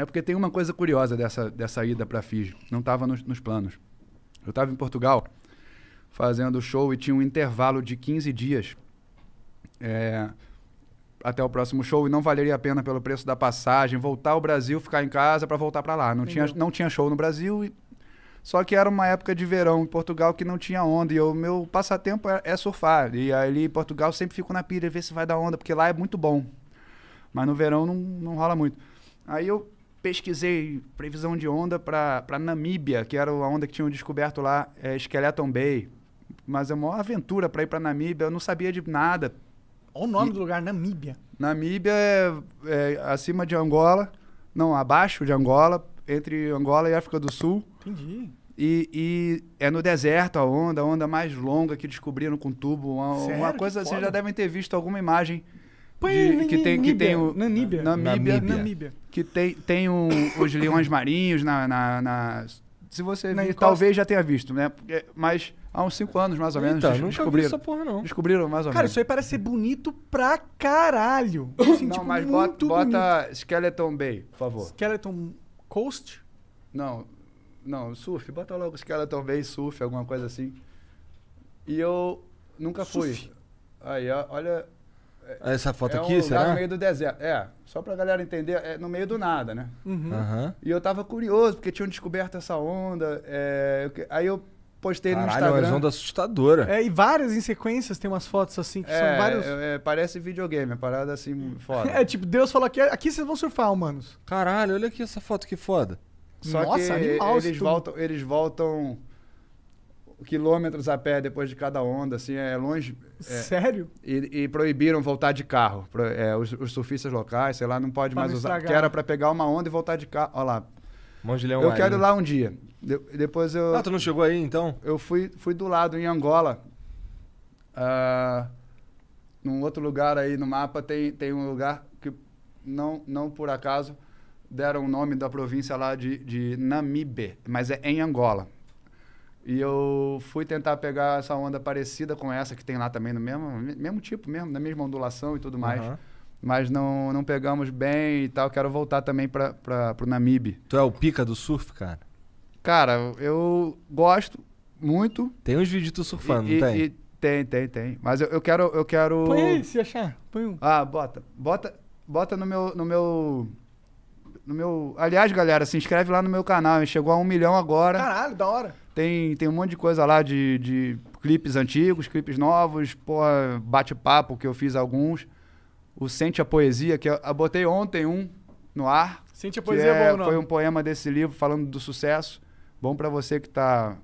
É porque tem uma coisa curiosa dessa, dessa ida para Fiji. Não estava nos, nos, planos. Eu estava em Portugal fazendo show e tinha um intervalo de 15 dias é, até o próximo show e não valeria a pena pelo preço da passagem voltar ao Brasil, ficar em casa para voltar para lá. Não tinha, não tinha show no Brasil e só que era uma época de verão em Portugal que não tinha onda. E o meu passatempo é, é, surfar. E ali em Portugal sempre fico na pilha, ver se vai dar onda, porque lá é muito bom. Mas no verão não, não rola muito. Aí eu pesquisei previsão de onda para Namíbia, que era a onda que tinham descoberto lá, é, Skeleton Bay. Mas é uma aventura para ir para Namíbia, eu não sabia de nada. Olha o nome e, do lugar, Namíbia. Namíbia é, é, acima de Angola, não, abaixo de Angola, entre Angola e África do Sul. Entendi. E, e é no deserto a onda, a onda mais longa que descobriram com tubo. Uma, uma coisa, vocês já devem ter visto alguma imagem de, que tem que tem o Namíbia, Namíbia, Namíbia. que tem tem um os leões marinhos na, na, na se você na vir, talvez já tenha visto, né? Mas há uns 5 anos mais ou menos Eita, nunca descobriram. Vi essa porra, não. Descobriram mais ou menos. Cara, isso aí parece ser bonito pra caralho. Assim, não, tipo, mas bota, bota Skeleton Bay, por favor. Skeleton Coast? Não. Não, surf, bota logo Skeleton Bay, surf, alguma coisa assim. E eu nunca surf. fui. Aí, olha, é, essa foto é aqui, um será? no meio do deserto. É, só pra galera entender, é no meio do nada, né? Uhum. Uhum. E eu tava curioso, porque tinham descoberto essa onda. É, aí eu postei Caralho, no Instagram. Caralho, é uma onda assustadora. É, e várias em sequências tem umas fotos assim, que é, são vários... É, é parece videogame, é parada assim, foda. é, tipo, Deus falou aqui, aqui vocês vão surfar, humanos. Caralho, olha aqui essa foto, que foda. Só Nossa, que animal. Eles, voltam, eles voltam quilômetros a pé depois de cada onda, assim, é longe. É, Sério? E, e, proibiram voltar de carro. Pro, é, os, os, surfistas locais, sei lá, não pode pra mais não usar. Que era para pegar uma onda e voltar de carro. Olha lá. Monte Leão Eu aí. quero ir lá um dia. De, depois eu. Ah, tu não chegou aí então? Eu fui, fui do lado, em Angola. Uh, num outro lugar aí no mapa tem, tem um lugar que, não, não por acaso, deram o nome da província lá de, de Namibe, mas é em Angola. E eu fui tentar pegar essa onda parecida com essa que tem lá também, no mesmo, mesmo tipo, mesmo, na mesma ondulação e tudo mais. Uhum. Mas não, não pegamos bem e tal. Quero voltar também para o Namibe. Tu é o pica do surf, cara? Cara, eu gosto muito. Tem uns vídeos tu surfando, e, não tem? E, tem, tem, tem. Mas eu, eu quero. Eu quero... Põe aí, se achar. Põe um. Ah, bota. Bota, bota no meu. No meu... No meu... Aliás, galera, se inscreve lá no meu canal. Chegou a um milhão agora. Caralho, da hora. Tem, tem um monte de coisa lá de, de clipes antigos, clipes novos, porra, bate-papo, que eu fiz alguns. O Sente a Poesia, que eu, eu botei ontem um no ar. Sente a Poesia é, é bom, não? Foi um poema desse livro falando do sucesso. Bom para você que tá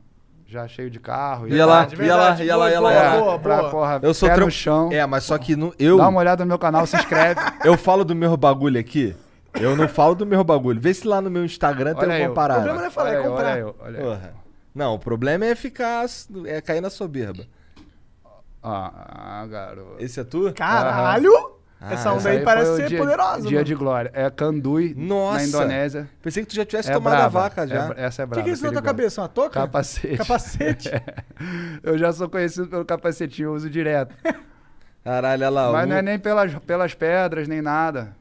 já cheio de carro. Ia lá, ia lá, ia lá, ia lá. É, boa, pra, boa. Porra, eu sou pé no chão. É, mas só que no, eu... Dá uma olhada no meu canal, se inscreve. eu falo do meu bagulho aqui eu não falo do meu bagulho. Vê se lá no meu Instagram olha tem um comparado. parada. O problema não é falar, olha é comprar. Olha eu, olha Porra. Não, o problema é ficar. é cair na soberba. Ah, ah, garoto. Esse é tu? Caralho! Ah, essa onda aí, parece ser dia, poderosa. Dia mano. de glória. É Kandui, Nossa. na Indonésia. Pensei que tu já tivesse é tomado brava. a vaca já. É, essa é brava. O que, que é isso na tua cabeça? Uma toca? Capacete. Capacete. eu já sou conhecido pelo capacetinho, eu uso direto. Caralho, olha lá. Mas o... não é nem pelas, pelas pedras, nem nada.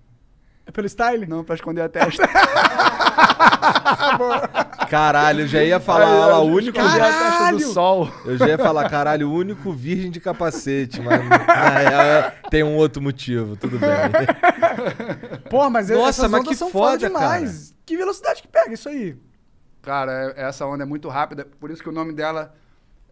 É pelo style? Não, pra esconder a testa. caralho, eu já ia falar, olha o único. a testa do sol. Eu já ia falar, caralho, o único virgem de capacete, mano. Na é, tem um outro motivo, tudo bem. Pô, mas é, Nossa, mas que são foda, demais. Cara. Que velocidade que pega isso aí. Cara, é, essa onda é muito rápida, por isso que o nome dela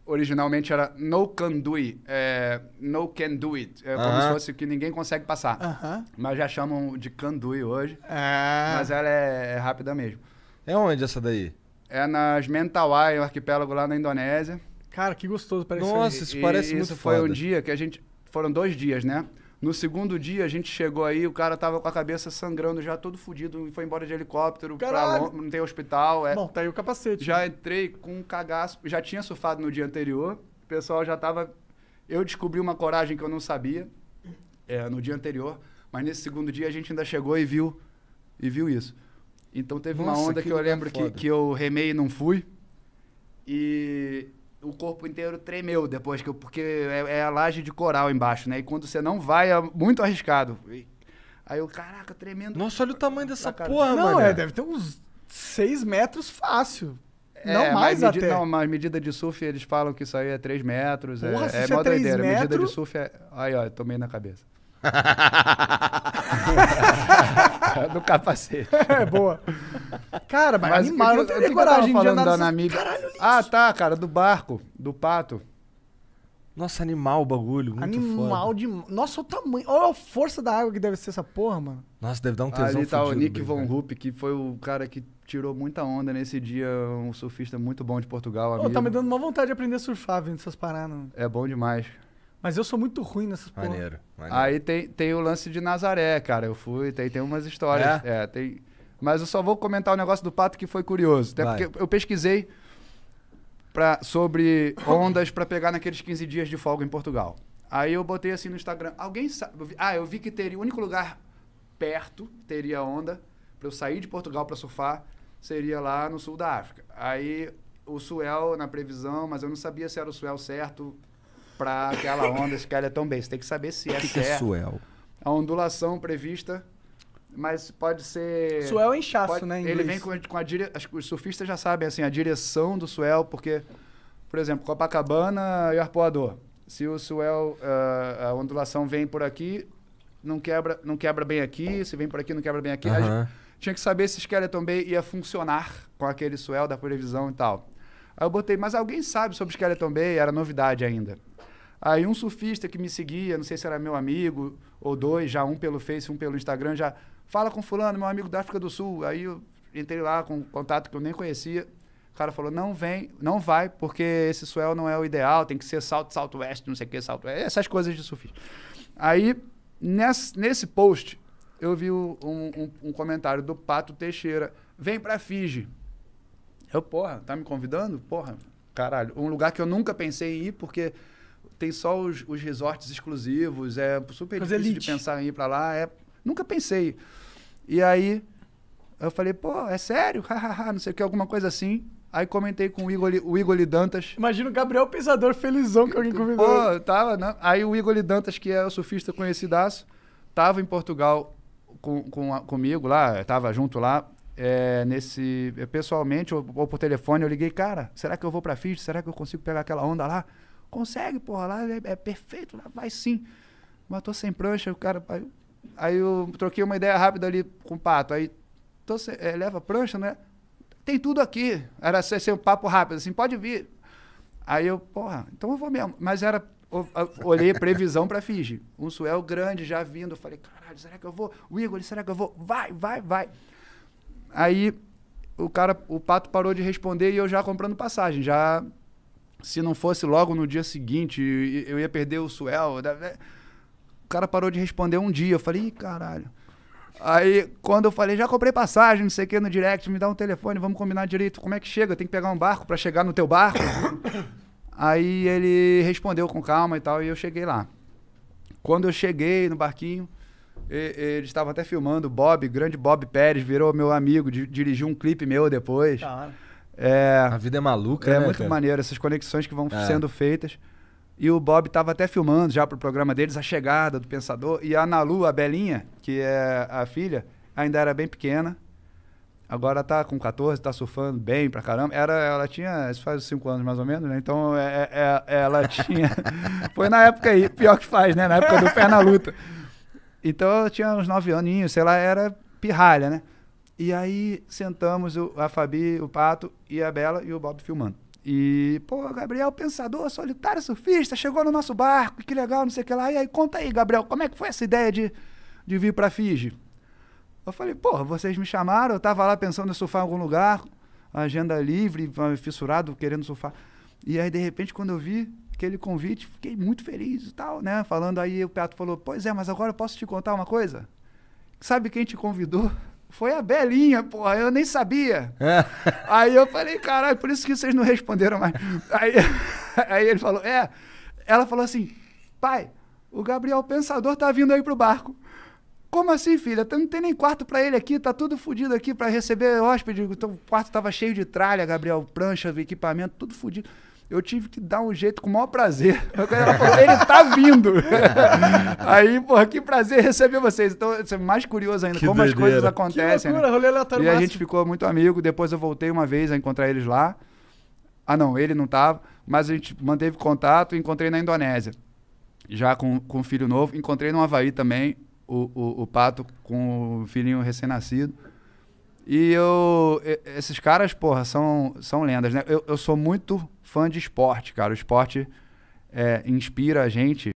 originalmente era No Can Do It, é, No Can Do It, é, uh -huh. como se fosse que ninguém consegue passar. Uh -huh. Mas já chamam de Can Do It hoje, é. mas ela é, é, rápida mesmo. É onde essa daí? É nas Mentawai, um arquipélago lá na Indonésia. Cara, que gostoso, parece Nossa, isso e, parece e muito isso foda. foi um dia que a gente... Foram dois dias, né? No segundo dia, a gente chegou aí, o cara tava com a cabeça sangrando já, todo fudido, e foi embora de helicóptero, pra pra, não tem hospital. É. Bom, tá aí o capacete. Já entrei com um cagaço, já tinha surfado no dia anterior, o pessoal já tava... Eu descobri uma coragem que eu não sabia é, no dia anterior, mas nesse segundo dia a gente ainda chegou e viu, e viu isso. Então teve Nossa, uma onda que, que eu lembro que, que eu remei e não fui. E o corpo inteiro tremeu depois, que eu, porque é, é, a laje de coral embaixo, né? E quando você não vai, é muito arriscado. E, aí eu, caraca, tremendo. Nossa, olha o tamanho dessa porra, não, mano. Não, é, deve ter uns 6 metros fácil. É, não mais medida, até. Não, mas medida de surf, eles falam que isso aí é 3 metros. É, porra, é, é, é mó doideira. Metros... Medida de surf é... Aí, ó, tomei na cabeça. do capacete. É, boa. Cara, mas, mas animal, não teria que coragem que de andar da amiga. Caralho, Ah, tá, cara, do barco, do pato. Nossa, animal o bagulho, muito animal foda. de... Nossa, o tamanho, olha a força da água que deve ser essa porra, mano. Nossa, deve dar um ah, tesão Ali tá o Nick Von Rupp, que foi o cara que tirou muita onda nesse dia, um surfista muito bom de Portugal, amigo. Oh, tá me dando uma vontade de aprender a surfar vendo essas paradas. É bom demais. Mas eu sou muito ruim nessas porra. Maneiro, maneiro. Aí tem, tem o lance de Nazaré, cara. Eu fui, tem, tem umas histórias. É, é tem mas eu só vou comentar o um negócio do pato que foi curioso. Até Vai. porque eu pesquisei pra, sobre ondas para pegar naqueles 15 dias de folga em Portugal. Aí eu botei assim no Instagram. Alguém sabe? Ah, eu vi que teria o único lugar perto teria onda para eu sair de Portugal para surfar seria lá no sul da África. Aí o Suel na previsão, mas eu não sabia se era o Suel certo para aquela onda, que cara é tão bem. Você tem que saber se é o que certo. O que é Suel? A ondulação prevista mas pode ser. Suel é inchaço, pode, né? Ele vem com, com a direção. Acho que os surfistas já sabem assim, a direção do Suel, porque, por exemplo, Copacabana e Arpoador. Se o Suel, uh, a ondulação vem por aqui, não quebra, não quebra bem aqui, se vem por aqui, não quebra bem aqui. Uhum. tinha que saber se o Skeleton Bay ia funcionar com aquele Suel da previsão e tal. Aí eu botei, mas alguém sabe sobre o Skeleton Bay? Era novidade ainda. Aí um surfista que me seguia, não sei se era meu amigo ou dois, já um pelo Face, um pelo Instagram, já Fala com fulano, meu amigo da África do Sul. Aí eu entrei lá com um contato que eu nem conhecia. O cara falou, não vem, não vai, porque esse swell não é o ideal, tem que ser salto, salto oeste, não sei o que, salto oeste, essas coisas de surfista. Aí, nesse, nesse post, eu vi um, um, um comentário do Pato Teixeira, vem pra Fiji. Eu, porra, tá me convidando? Porra, caralho. Um lugar que eu nunca pensei em ir, porque tem só os, os resorts exclusivos, é super difícil de pensar em ir pra lá, é Nunca pensei. E aí eu falei, pô, é sério? não sei o que, alguma coisa assim. Aí comentei com o Igor, o Igor Dantas. Imagina o Gabriel Pesador felizão que alguém convidou. Pô, tava, né? Aí o Igor Dantas, que é o surfista conhecidaço, tava em Portugal com, com a, comigo lá, tava junto lá. É, nesse é, pessoalmente ou, ou, por telefone eu liguei cara será que eu vou para Fiji será que eu consigo pegar aquela onda lá consegue porra lá é, é perfeito lá vai sim mas tô sem prancha o cara Aí eu troquei uma ideia rápida ali com o Pato. Aí, então você é, leva prancha, né? Tem tudo aqui. Era ser assim, um papo rápido, assim, pode vir. Aí eu, porra, então eu vou mesmo. Mas era, eu, eu olhei previsão para Fiji. Um suel grande já vindo. Eu falei, caralho, será que eu vou? O Igor, será que eu vou? Vai, vai, vai. Aí o cara, o Pato parou de responder e eu já comprando passagem, já... Se não fosse logo no dia seguinte, eu ia perder o suel. Né? cara parou de responder um dia. Eu falei, Ih, caralho. Aí, quando eu falei, já comprei passagem, não sei o que, no direct, me dá um telefone, vamos combinar direito. Como é que chega? Tem que pegar um barco para chegar no teu barco? Aí ele respondeu com calma e tal, e eu cheguei lá. Quando eu cheguei no barquinho, ele estava até filmando, Bob, grande Bob Pérez, virou meu amigo, dirigiu um clipe meu depois. Claro. É, a vida é maluca, é, né? É muito cara? maneiro essas conexões que vão é. sendo feitas. E o Bob estava até filmando já para o programa deles a chegada do Pensador. E a Nalu, a Belinha, que é a filha, ainda era bem pequena. Agora tá com 14, tá surfando bem pra caramba. Era, ela tinha, isso faz 5 anos mais ou menos, né? Então é, é, é ela tinha. Foi na época aí, pior que faz, né? Na época do pé na luta. Então eu tinha uns 9 aninhos, sei lá, era pirralha, né? E aí sentamos o, a Fabi, o Pato e a Bela e o Bob filmando. E, pô, Gabriel, pensador, solitário, surfista, chegou no nosso barco, que legal, não sei o que lá. E aí, conta aí, Gabriel, como é que foi essa ideia de, de vir para Fiji? Eu falei, pô, vocês me chamaram, eu tava lá pensando em surfar em algum lugar, agenda livre, fissurado, querendo surfar. E aí, de repente, quando eu vi aquele convite, fiquei muito feliz e tal, né? Falando aí, o Peato falou, pois é, mas agora eu posso te contar uma coisa? Sabe quem te convidou? Foi a Belinha, porra, eu nem sabia. É. Aí eu falei, caralho, por isso que vocês não responderam mais. Aí, aí ele falou, é. Ela falou assim, pai, o Gabriel Pensador tá vindo aí pro barco. Como assim, filha? Não tem nem quarto para ele aqui, tá tudo fodido aqui para receber hóspede. O quarto tava cheio de tralha, Gabriel, prancha, equipamento, tudo fodido eu tive que dar um jeito com o maior prazer. Ela falou, ele tá vindo. aí, porra, que prazer receber vocês. Então, é mais curioso ainda, que como doideira. as coisas acontecem. Que né? loucura, né? rolê E máximo. a gente ficou muito amigo. Depois eu voltei uma vez a encontrar eles lá. Ah, não, ele não tava. Mas a gente manteve contato. Encontrei na Indonésia. Já com, com um filho novo. Encontrei no Havaí também o, o, o Pato com o filhinho recém-nascido. E eu. Esses caras, porra, são, são lendas, né? Eu, eu sou muito fã de esporte, cara. O esporte é, inspira a gente.